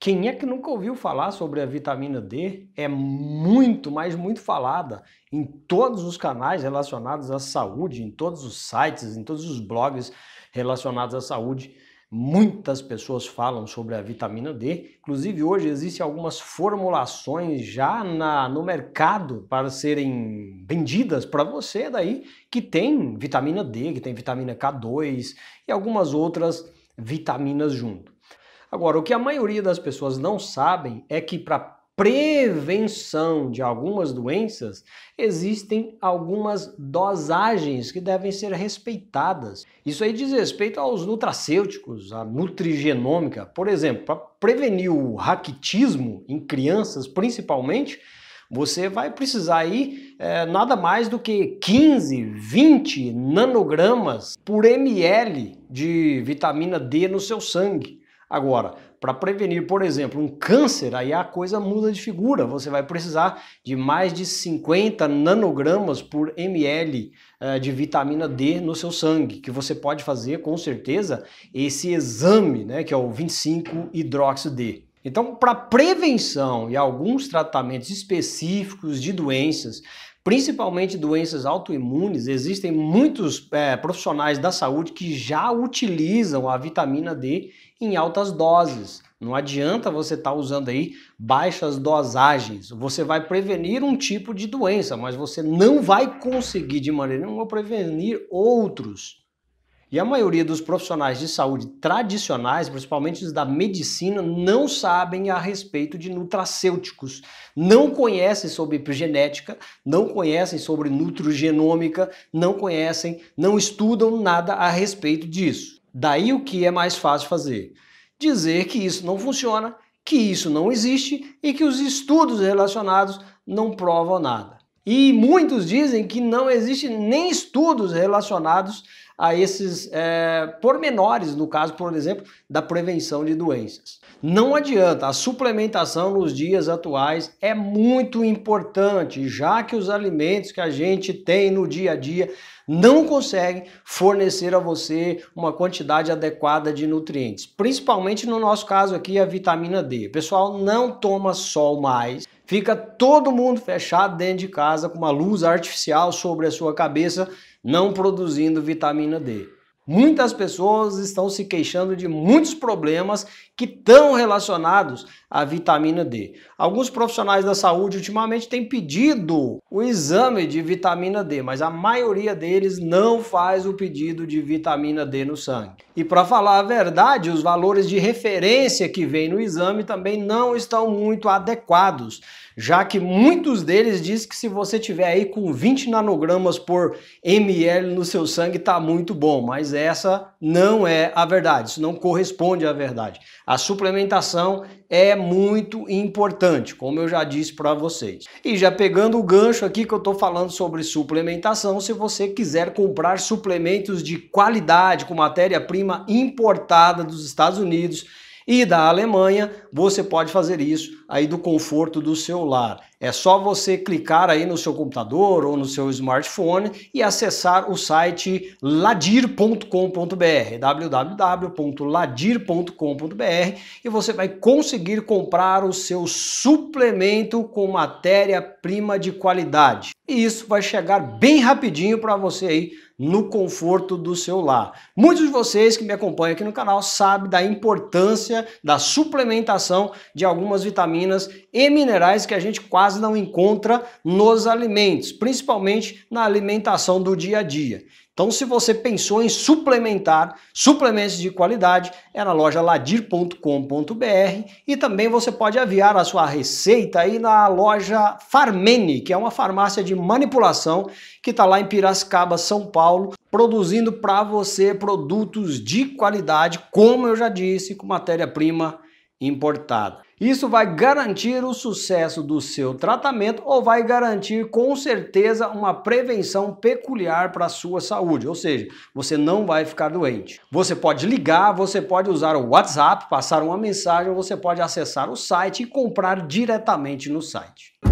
Quem é que nunca ouviu falar sobre a vitamina D? É muito, mas muito falada em todos os canais relacionados à saúde, em todos os sites, em todos os blogs relacionados à saúde. Muitas pessoas falam sobre a vitamina D. Inclusive, hoje existem algumas formulações já na, no mercado para serem vendidas para você daí, que tem vitamina D, que tem vitamina K2 e algumas outras vitaminas junto. Agora, o que a maioria das pessoas não sabem é que para prevenção de algumas doenças, existem algumas dosagens que devem ser respeitadas. Isso aí diz respeito aos nutracêuticos, à nutrigenômica. Por exemplo, para prevenir o raquitismo em crianças, principalmente, você vai precisar aí é, nada mais do que 15, 20 nanogramas por ml de vitamina D no seu sangue. Agora, para prevenir, por exemplo, um câncer, aí a coisa muda de figura. Você vai precisar de mais de 50 nanogramas por ml eh, de vitamina D no seu sangue, que você pode fazer com certeza esse exame, né, que é o 25 hidróxido D. Então, para prevenção e alguns tratamentos específicos de doenças, principalmente doenças autoimunes, existem muitos é, profissionais da saúde que já utilizam a vitamina D em altas doses. Não adianta você estar tá usando aí baixas dosagens. Você vai prevenir um tipo de doença, mas você não vai conseguir de maneira nenhuma prevenir outros. E a maioria dos profissionais de saúde tradicionais, principalmente os da medicina, não sabem a respeito de nutracêuticos, não conhecem sobre epigenética, não conhecem sobre nutrogenômica, não conhecem, não estudam nada a respeito disso. Daí o que é mais fácil fazer? Dizer que isso não funciona, que isso não existe e que os estudos relacionados não provam nada. E muitos dizem que não existe nem estudos relacionados a esses é, pormenores, no caso, por exemplo, da prevenção de doenças. Não adianta, a suplementação nos dias atuais é muito importante, já que os alimentos que a gente tem no dia a dia não conseguem fornecer a você uma quantidade adequada de nutrientes, principalmente no nosso caso aqui a vitamina D. O pessoal não toma sol mais, fica todo mundo fechado dentro de casa com uma luz artificial sobre a sua cabeça, não produzindo vitamina D. Muitas pessoas estão se queixando de muitos problemas que estão relacionados à vitamina D. Alguns profissionais da saúde ultimamente têm pedido o exame de vitamina D, mas a maioria deles não faz o pedido de vitamina D no sangue. E para falar a verdade, os valores de referência que vem no exame também não estão muito adequados, já que muitos deles dizem que se você tiver aí com 20 nanogramas por ml no seu sangue está muito bom, mas é essa não é a verdade, isso não corresponde à verdade. A suplementação é muito importante, como eu já disse para vocês. E já pegando o gancho aqui que eu estou falando sobre suplementação, se você quiser comprar suplementos de qualidade com matéria-prima importada dos Estados Unidos e da Alemanha, você pode fazer isso aí do conforto do seu lar. É só você clicar aí no seu computador ou no seu smartphone e acessar o site ladir.com.br, www.ladir.com.br, e você vai conseguir comprar o seu suplemento com matéria-prima de qualidade. E isso vai chegar bem rapidinho para você aí no conforto do seu lar. Muitos de vocês que me acompanham aqui no canal sabem da importância da suplementação de algumas vitaminas vitaminas e minerais que a gente quase não encontra nos alimentos, principalmente na alimentação do dia a dia. Então, se você pensou em suplementar suplementos de qualidade, é na loja ladir.com.br e também você pode aviar a sua receita aí na loja Farmene, que é uma farmácia de manipulação que está lá em Piracicaba, São Paulo, produzindo para você produtos de qualidade, como eu já disse, com matéria-prima importada. Isso vai garantir o sucesso do seu tratamento ou vai garantir com certeza uma prevenção peculiar para a sua saúde, ou seja, você não vai ficar doente. Você pode ligar, você pode usar o WhatsApp, passar uma mensagem, ou você pode acessar o site e comprar diretamente no site.